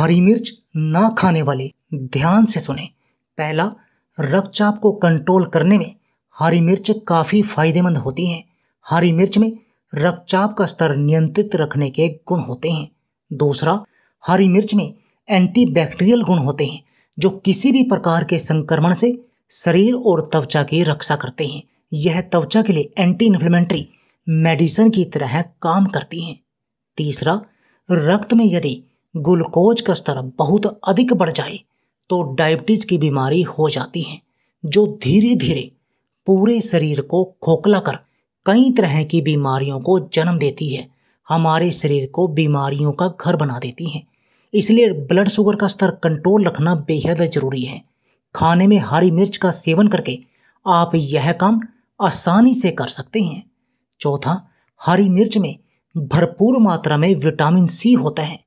हरी मिर्च ना खाने वाले ध्यान से सुने पहला रक्तचाप को कंट्रोल करने में हरी मिर्च काफ़ी फायदेमंद होती हैं हरी मिर्च में रक्तचाप का स्तर नियंत्रित रखने के गुण होते हैं दूसरा हरी मिर्च में एंटीबैक्टीरियल गुण होते हैं जो किसी भी प्रकार के संक्रमण से शरीर और त्वचा की रक्षा करते हैं यह त्वचा के लिए एंटी इन्फ्लेमेंट्री मेडिसिन की तरह काम करती हैं तीसरा रक्त में यदि ग्लूकोज का स्तर बहुत अधिक बढ़ जाए तो डायबिटीज़ की बीमारी हो जाती है जो धीरे धीरे पूरे शरीर को खोखला कर कई तरह की बीमारियों को जन्म देती है हमारे शरीर को बीमारियों का घर बना देती है इसलिए ब्लड शुगर का स्तर कंट्रोल रखना बेहद ज़रूरी है खाने में हरी मिर्च का सेवन करके आप यह काम आसानी से कर सकते हैं चौथा हरी मिर्च में भरपूर मात्रा में विटामिन सी होता है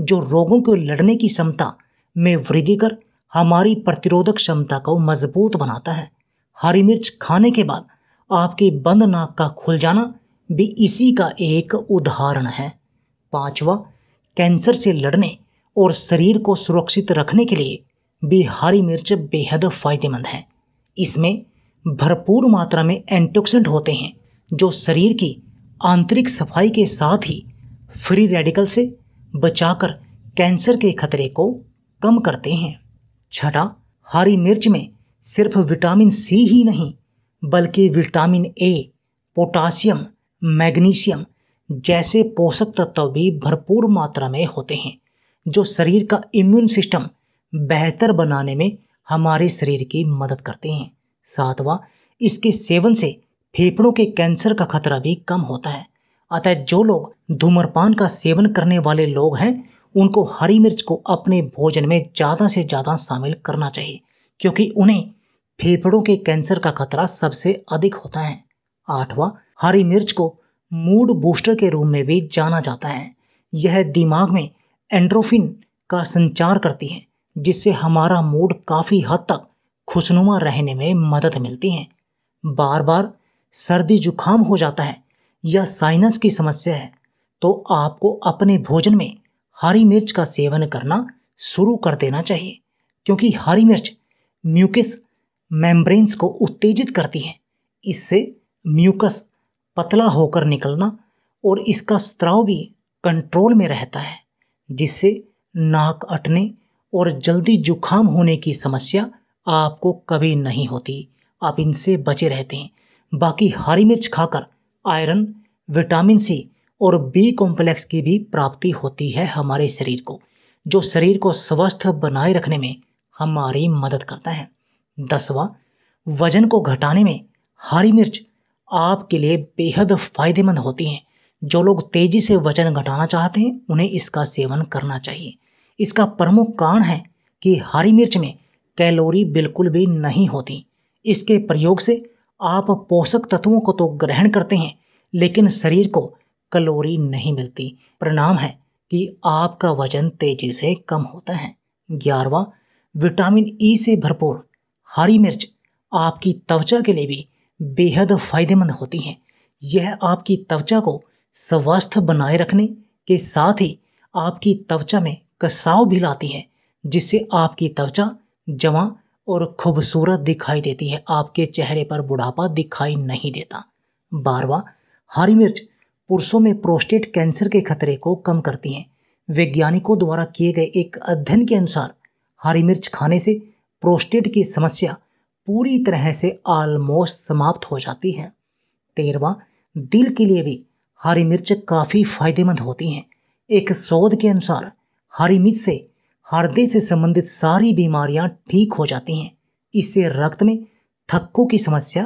जो रोगों को लड़ने की क्षमता में वृद्धि कर हमारी प्रतिरोधक क्षमता को मजबूत बनाता है हरी मिर्च खाने के बाद आपके बंद नाक का खुल जाना भी इसी का एक उदाहरण है पांचवा कैंसर से लड़ने और शरीर को सुरक्षित रखने के लिए भी हरी मिर्च बेहद फायदेमंद है इसमें भरपूर मात्रा में एंटोक्सेंट होते हैं जो शरीर की आंतरिक सफाई के साथ ही फ्री रेडिकल से बचाकर कैंसर के खतरे को कम करते हैं छठा हरी मिर्च में सिर्फ विटामिन सी ही नहीं बल्कि विटामिन ए पोटासियम मैग्नीशियम जैसे पोषक तत्व भी भरपूर मात्रा में होते हैं जो शरीर का इम्यून सिस्टम बेहतर बनाने में हमारे शरीर की मदद करते हैं सातवां इसके सेवन से फेफड़ों के कैंसर का खतरा भी कम होता है अतः जो लोग धूम्रपान का सेवन करने वाले लोग हैं उनको हरी मिर्च को अपने भोजन में ज़्यादा से ज़्यादा शामिल करना चाहिए क्योंकि उन्हें फेफड़ों के कैंसर का खतरा सबसे अधिक होता है आठवां हरी मिर्च को मूड बूस्टर के रूप में भी जाना जाता है यह दिमाग में एंड्रोफिन का संचार करती है जिससे हमारा मूड काफ़ी हद तक खुशनुमा रहने में मदद मिलती है बार बार सर्दी जुकाम हो जाता है या साइनस की समस्या है तो आपको अपने भोजन में हरी मिर्च का सेवन करना शुरू कर देना चाहिए क्योंकि हरी मिर्च म्यूकस मेम्ब्रेन्स को उत्तेजित करती है इससे म्यूकस पतला होकर निकलना और इसका स्त्राव भी कंट्रोल में रहता है जिससे नाक अटने और जल्दी जुखाम होने की समस्या आपको कभी नहीं होती आप इनसे बचे रहते हैं बाकी हरी मिर्च खाकर आयरन विटामिन सी और बी कॉम्प्लेक्स की भी प्राप्ति होती है हमारे शरीर को जो शरीर को स्वस्थ बनाए रखने में हमारी मदद करता है दसवा वजन को घटाने में हरी मिर्च आपके लिए बेहद फायदेमंद होती हैं जो लोग तेजी से वजन घटाना चाहते हैं उन्हें इसका सेवन करना चाहिए इसका प्रमुख कारण है कि हरी मिर्च में कैलोरी बिल्कुल भी नहीं होती इसके प्रयोग से आप पोषक तत्वों को तो ग्रहण करते हैं लेकिन शरीर को कैलोरी नहीं मिलती परिणाम है कि आपका वजन तेजी से कम होता है ग्यारहवा विटामिन ई e से भरपूर हरी मिर्च आपकी त्वचा के लिए भी बेहद फायदेमंद होती हैं यह आपकी त्वचा को स्वस्थ बनाए रखने के साथ ही आपकी त्वचा में कसाव भी लाती है जिससे आपकी त्वचा जमा और खूबसूरत दिखाई देती है आपके चेहरे पर बुढ़ापा दिखाई नहीं देता बारवा हरी मिर्च पुरुषों में प्रोस्टेट कैंसर के खतरे को कम करती हैं वैज्ञानिकों द्वारा किए गए एक अध्ययन के अनुसार हरी मिर्च खाने से प्रोस्टेट की समस्या पूरी तरह से आलमोस्ट समाप्त हो जाती है तेरवा दिल के लिए भी हरी मिर्च काफ़ी फायदेमंद होती हैं एक शोध के अनुसार हरी मिर्च से हृदय से संबंधित सारी बीमारियां ठीक हो जाती हैं इससे रक्त में थक्कों की समस्या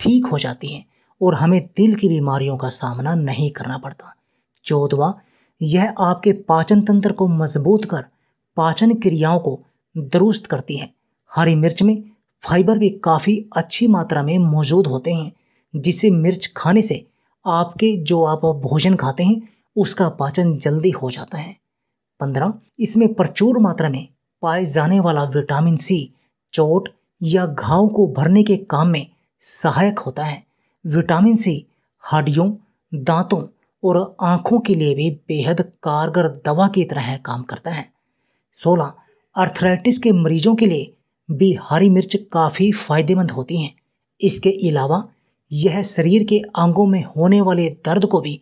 ठीक हो जाती है और हमें दिल की बीमारियों का सामना नहीं करना पड़ता चौदवा यह आपके पाचन तंत्र को मजबूत कर पाचन क्रियाओं को दुरुस्त करती है हरी मिर्च में फाइबर भी काफ़ी अच्छी मात्रा में मौजूद होते हैं जिसे मिर्च खाने से आपके जो आप भोजन खाते हैं उसका पाचन जल्दी हो जाता है पंद्रह इसमें प्रचुर मात्रा में पाए जाने वाला विटामिन सी चोट या घाव को भरने के काम में सहायक होता है विटामिन सी हड्डियों दांतों और आँखों के लिए भी बेहद कारगर दवा की तरह काम करता है सोलह अर्थराइटिस के मरीजों के लिए भी हरी मिर्च काफ़ी फायदेमंद होती हैं इसके अलावा यह शरीर के अंगों में होने वाले दर्द को भी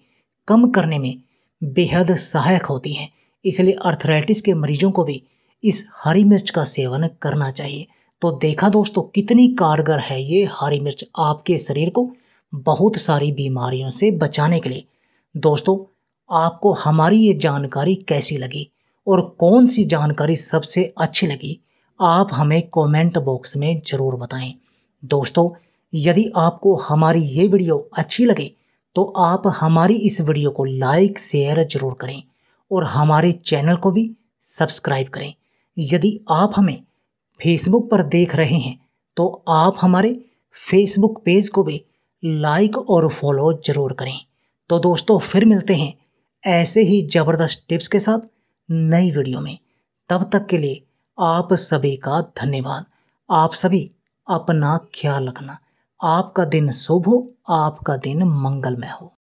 कम करने में बेहद सहायक होती हैं इसलिए अर्थराइटिस के मरीजों को भी इस हरी मिर्च का सेवन करना चाहिए तो देखा दोस्तों कितनी कारगर है ये हरी मिर्च आपके शरीर को बहुत सारी बीमारियों से बचाने के लिए दोस्तों आपको हमारी ये जानकारी कैसी लगी और कौन सी जानकारी सबसे अच्छी लगी आप हमें कमेंट बॉक्स में ज़रूर बताएं दोस्तों यदि आपको हमारी ये वीडियो अच्छी लगे तो आप हमारी इस वीडियो को लाइक शेयर ज़रूर करें और हमारे चैनल को भी सब्सक्राइब करें यदि आप हमें फेसबुक पर देख रहे हैं तो आप हमारे फेसबुक पेज को भी लाइक और फॉलो ज़रूर करें तो दोस्तों फिर मिलते हैं ऐसे ही ज़बरदस्त टिप्स के साथ नई वीडियो में तब तक के लिए आप सभी का धन्यवाद आप सभी अपना ख्याल रखना आपका दिन शुभ हो आपका दिन मंगलमय हो